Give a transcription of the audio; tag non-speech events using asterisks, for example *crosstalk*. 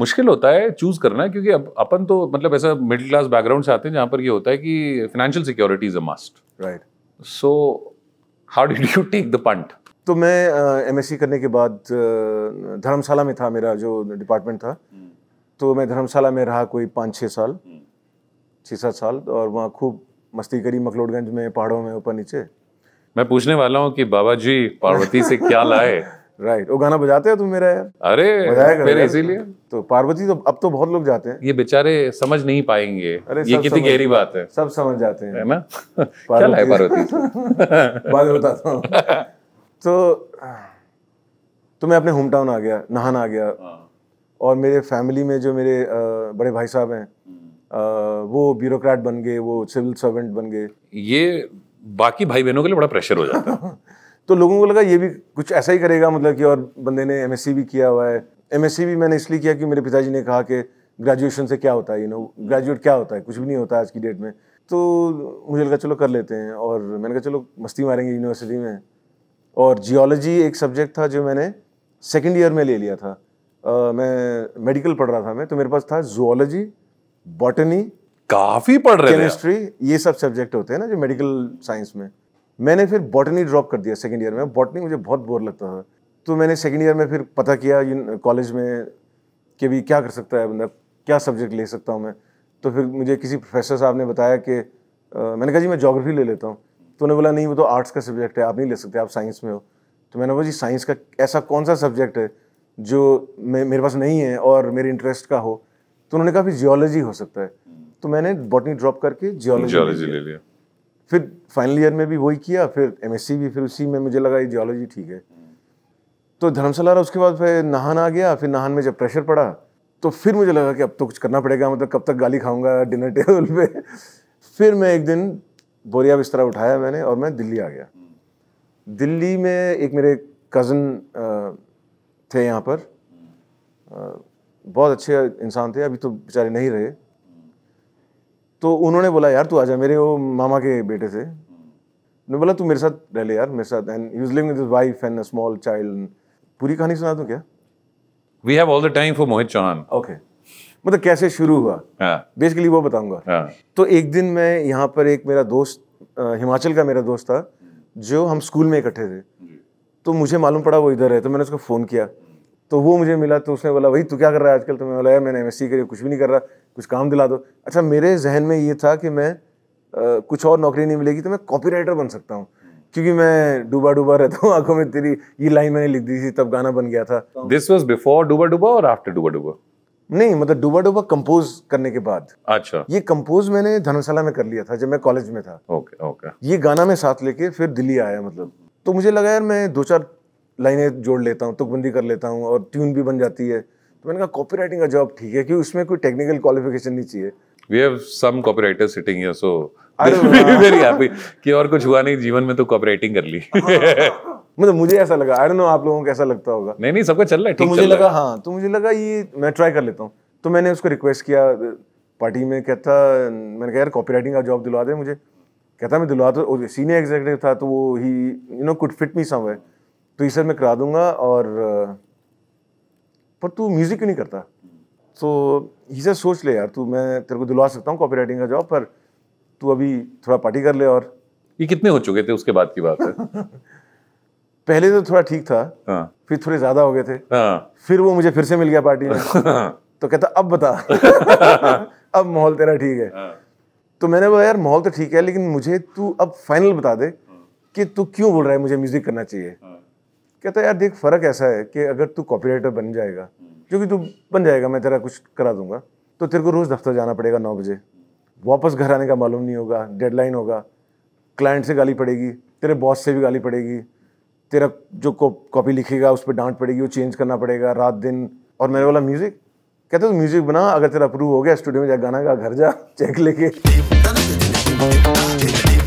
मुश्किल होता है चूज करना क्योंकि अब अपन तो मतलब ऐसा मिडिल क्लास बैकग्राउंड से आते हैं जहाँ पर ये होता है कि financial security is a must right so how did you take the punt तो मैं एम uh, करने के बाद uh, धर्मशाला में था मेरा जो डिपार्टमेंट था hmm. तो मैं धर्मशाला में रहा कोई पाँच छः साल hmm. छः सात साल और वहाँ खूब मस्ती करी मकलोडगंज में पहाड़ों में ऊपर नीचे मैं पूछने वाला हूँ कि बाबा जी पार्वती से क्या लाए *laughs* राइट वो गाना बजाते हो तुम मेरा यार अरे मेरे इसीलिए तो पार्वती तो अब तो बहुत लोग जाते हैं ये बेचारे समझ नहीं पाएंगे अरे ये कितनी गहरी बात है सब समझ जाते हैं है ना *laughs* क्या है पार्वती तो? *laughs* बाद में बताता हूँ *laughs* तो तो मैं अपने होम टाउन आ गया नहान आ गया हाँ। और मेरे फैमिली में जो मेरे बड़े भाई साहब हैं हम्म। वो ब्यूरोक्रेट बन गए वो सिविल सर्वेंट बन गए ये बाकी भाई बहनों के लिए बड़ा प्रेशर हो जाता है तो लोगों को लगा ये भी कुछ ऐसा ही करेगा मतलब कि और बंदे ने एम भी किया हुआ है एम भी मैंने इसलिए किया कि मेरे पिताजी ने कहा कि ग्रेजुएशन से क्या होता है यू नो ग्रेजुएट क्या होता है कुछ भी नहीं होता आज की डेट में तो मुझे लगा चलो कर लेते हैं और मैंने कहा चलो मस्ती मारेंगे यूनिवर्सिटी में और जियोलॉजी एक सब्जेक्ट था जो मैंने सेकेंड ईयर में ले लिया था आ, मैं मेडिकल पढ़ रहा था मैं तो मेरे पास था जोलॉजी बॉटनी काफ़ी पढ़ रहे केमिस्ट्री ये सब सब्जेक्ट होते हैं ना जो मेडिकल साइंस में मैंने फिर बॉटनी ड्रॉप कर दिया सेकेंड ईयर में बॉटनी मुझे बहुत बोर लगता था तो मैंने सेकेंड ईयर में फिर पता किया कॉलेज में कि भी क्या कर सकता है बंदा क्या सब्जेक्ट ले सकता हूँ मैं तो फिर मुझे किसी प्रोफेसर साहब ने बताया कि आ, मैंने कहा जी मैं जोग्राफी ले लेता हूँ तो उन्होंने बोला नहीं वो तो आर्ट्स का सब्जेक्ट है आप नहीं ले सकते आप साइंस में हो तो मैंने बोला जी साइंस का ऐसा कौन सा सब्जेक्ट है जो मे, मेरे पास नहीं है और मेरे इंटरेस्ट का हो तो उन्होंने कहा फिर जियोलॉजी हो सकता है तो मैंने बॉटनी ड्रॉप करके जियोलॉजी ले लिया फिर फाइनल ईयर में भी वही किया फिर एम भी फिर उसी में मुझे लगा जियोलॉजी ठीक है तो धर्मशाला उसके बाद फिर नहान आ गया फिर नहान में जब प्रेशर पड़ा तो फिर मुझे लगा कि अब तो कुछ करना पड़ेगा मतलब कब तक गाली खाऊंगा डिनर टेबल पे फिर मैं एक दिन बोरिया बिस्तरा उठाया मैंने और मैं दिल्ली आ गया दिल्ली में एक मेरे कज़न थे यहाँ पर बहुत अच्छे इंसान थे अभी तो बेचारे नहीं रहे तो उन्होंने बोला यार तू आ जा मेरे वो मामा के बेटे से मैंने बोला तू मेरे साथ रह ले यार मेरे साथ and use living with wife and a small child पूरी कहानी सुना दूं क्या we have all the time for Mohit Chauhan okay मतलब कैसे शुरू हुआ बेसिकली हाँ। yeah. वो बताऊंगा yeah. हाँ। तो एक दिन मैं यहाँ पर एक मेरा दोस्त हिमाचल का मेरा दोस्त था जो हम स्कूल में इकट्ठे थे तो मुझे मालूम पड़ा वो इधर है तो मैंने उसको फ़ोन किया तो वो मुझे मिला तो उसने बोला भाई तू क्या कर रहा है आजकल तो मैं बोला यार मैंने एम एस सी करी कुछ भी नहीं कर रहा कुछ काम दिला दो अच्छा मेरे जहन में ये था कि मैं आ, कुछ और नौकरी नहीं मिलेगी तो मैं कॉपी राइटर बन सकता हूँ क्योंकि मैं डूबा डूबा रहता हूँ आंखों में तेरी ये लाइन मैंने लिख दी थी तब गाना बन गया था दिस वॉज बिफोर डूबा डूबा और आफ्टर डूबा डूबा नहीं मतलब डूबा डूबा कंपोज करने के बाद अच्छा ये कंपोज मैंने धर्मशाला में कर लिया था जब मैं कॉलेज में था ओके ओके ये गाना मैं साथ लेके फिर दिल्ली आया मतलब तो मुझे लगा यार मैं दो चार लाइनें जोड़ लेता हूँ तुकबंदी कर लेता हूँ और ट्यून भी बन जाती है तो मैंने कहा कॉपी राइटिंग का जॉब ठीक है क्योंकि उसमें कोई टेक्निकल क्वालिफिकेशन नहीं चाहिए we have some copywriter sitting here so very happy कि और कुछ हुआ नहीं जीवन में तो कॉपी राइटिंग कर ली हाँ। मतलब मुझे ऐसा लगा आई डोंट नो आप लोगों को कैसा लगता होगा नहीं नहीं सबका चल रहा है तो मुझे लगा हाँ तो मुझे लगा ये मैं ट्राई कर लेता हूँ तो मैंने उसको रिक्वेस्ट किया पार्टी में कहता मैंने कहा यार कॉपी राइटिंग का जॉब दिलवा दे मुझे कहता मैं दिलवा तो सीनियर एग्जीक्यूटिव था तो वो ही you know could fit me somewhere तो ये सर मैं करा दूंगा और पर तू म्यूज़िक क्यों नहीं करता तो ही से सोच ले यार तू मैं तेरे को दिलवा सकता हूँ कॉपी का जॉब पर तू अभी थोड़ा पार्टी कर ले और ये कितने हो चुके थे उसके बाद की बात है *laughs* पहले तो थोड़ा ठीक था आ, हाँ। फिर थोड़े ज़्यादा हो गए थे आ, हाँ। फिर वो मुझे फिर से मिल गया पार्टी में हाँ। तो कहता अब बता *laughs* अब माहौल तेरा ठीक है आ, तो मैंने बोला यार माहौल तो ठीक है लेकिन मुझे तू अब फाइनल बता दे कि तू क्यों बोल रहा है मुझे म्यूज़िक करना चाहिए कहता है यार देख फ़र्क ऐसा है कि अगर तू कॉपीराइटर बन जाएगा क्योंकि तू बन जाएगा मैं तेरा कुछ करा दूंगा तो तेरे को रोज़ दफ्तर जाना पड़ेगा नौ बजे वापस घर आने का मालूम नहीं होगा डेडलाइन होगा क्लाइंट से गाली पड़ेगी तेरे बॉस से भी गाली पड़ेगी तेरा जो कॉपी लिखेगा उस पर डांट पड़ेगी वो चेंज करना पड़ेगा रात दिन और मेरे वाला म्यूज़िक कहते तो म्यूज़िक बना अगर तेरा अप्रूव हो गया स्टूडियो में जा गाना गा घर जा चेक *laughs* लेके